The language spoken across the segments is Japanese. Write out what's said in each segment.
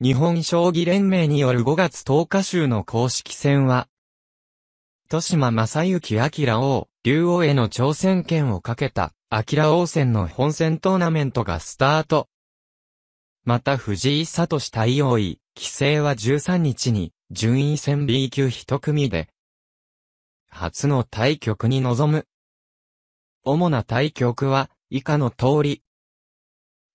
日本将棋連盟による5月10日週の公式戦は、豊島正幸明王、竜王への挑戦権をかけた、明王戦の本戦トーナメントがスタート。また藤井聡対王位、棋聖は13日に、順位戦 B 級一組で、初の対局に臨む。主な対局は、以下の通り。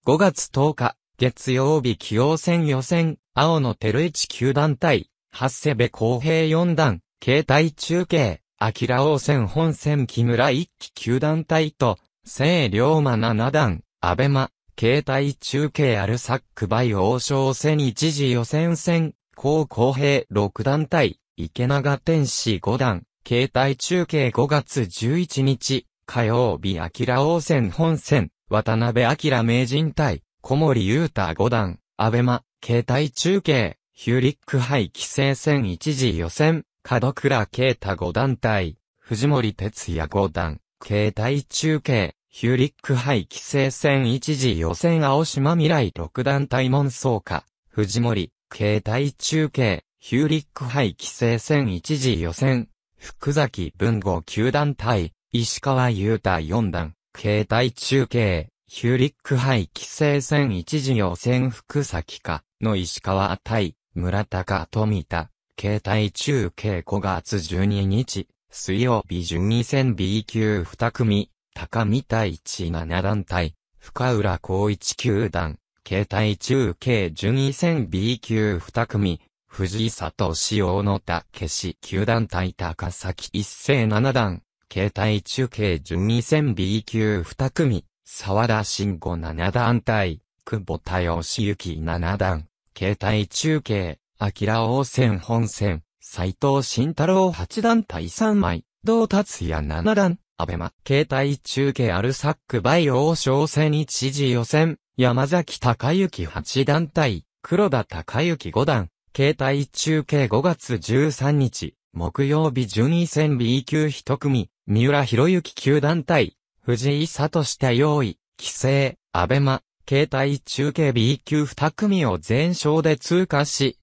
5月10日、月曜日起用戦予選、青野照一球団対、八瀬部公平四段、携帯中継、明王戦本戦木村一騎球団対と、聖龍馬七段、安倍間、携帯中継アルサックバイ王将戦一時予選戦、高公平六団対、池永天使五段、携帯中継5月11日、火曜日、明王戦本戦、渡辺明名人対、小森裕太五段、アベマ、携帯中継、ヒューリック杯棋聖戦一時予選、角倉啓太五段対、藤森哲也五段、携帯中継、ヒューリック杯棋聖戦一時予選青島未来六段対門総下、藤森、携帯中継、ヒューリック杯棋聖戦一時予選、福崎文吾九段対、石川裕太四段、携帯中継、ヒューリック杯規制戦一時予選福崎か、の石川対、村高富田、携帯中継5月12日、水曜日順位戦 B 級2組、高見対17団体、深浦光一球団、携帯中継順位戦 B 級2組、藤井里潮の田消し球団対高崎一世7段、携帯中継順位戦 B 級2組、沢田慎吾七段対、久保田義行七段、携帯中継、明王戦本戦、斎藤慎太郎八段対三枚、同達也七段、安倍間、携帯中継アルサックバイ王将戦一時予選、山崎隆之八段対、黒田隆之五段、携帯中継5月13日、木曜日順位戦 B 級一組、三浦博之九段対、藤井聡太用意、規制、アベマ、携帯中継 B 級2組を全勝で通過し、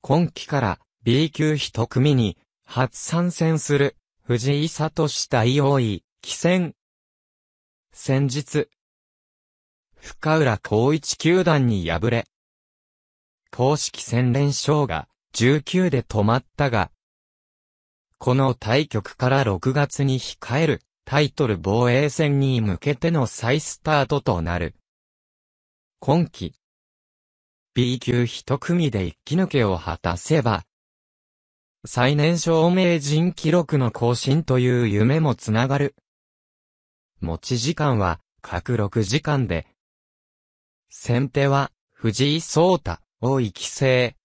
今期から B 級1組に初参戦する藤井聡対用意、棋戦。先日、深浦光一球団に敗れ、公式戦連勝が19で止まったが、この対局から6月に控えるタイトル防衛戦に向けての再スタートとなる。今季 B 級一組で一気抜けを果たせば、最年少名人記録の更新という夢もつながる。持ち時間は、各6時間で。先手は、藤井聡太、を育成。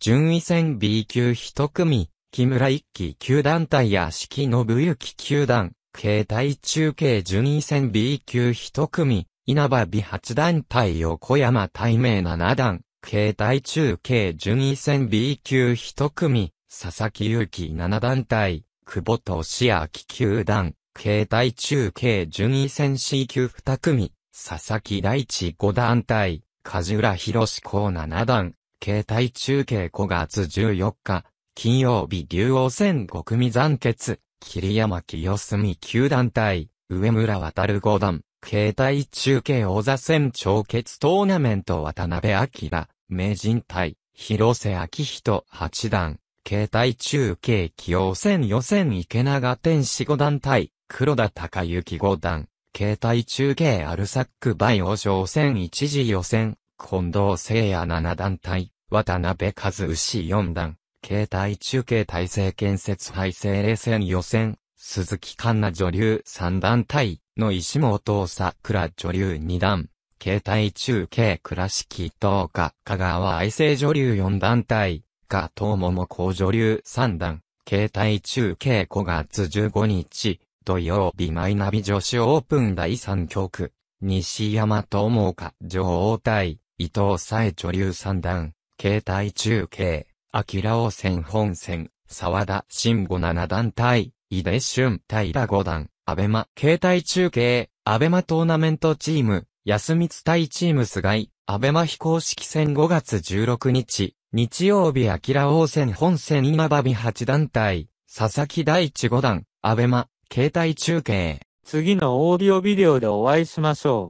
順位戦 B 級一組。木村一騎球団対屋敷信之球団、携帯中継順位戦 B 級一組、稲葉美八団対横山対名七段、携帯中継順位戦 B 級一組、佐々木祐希七団対、久保俊明球団、携帯中継順位戦 C 級二組、佐々木大地五団対、梶浦博志公七段、携帯中継5月14日、金曜日竜王戦五組残決、桐山清澄九団体、上村渡る段、携帯中継王座戦超決トーナメント渡辺明、名人対、広瀬明人八段、携帯中継清用戦予選池永天使五団体、黒田隆之五段、携帯中継アルサックバイオ商戦一時予選、近藤聖也七団体、渡辺和牛四段、携帯中継体制建設配制冷戦予選、鈴木環奈女流三段対、の石本桜女流二段、携帯中継倉敷東家、香川愛生女流四段対、加藤桃子女流三段、携帯中継5月15日、土曜日マイナビ女子オープン第3局、西山智香女王対、伊藤沙恵女流三段、携帯中継。秋王戦本戦、沢田慎吾七団体、井出俊平五段、アベマ、携帯中継、アベマトーナメントチーム、安光対チーム菅井、アベマ非公式戦5月16日、日曜日秋王戦本戦今バビ八団体、佐々木大地五段、アベマ、携帯中継。次のオーディオビデオでお会いしましょう。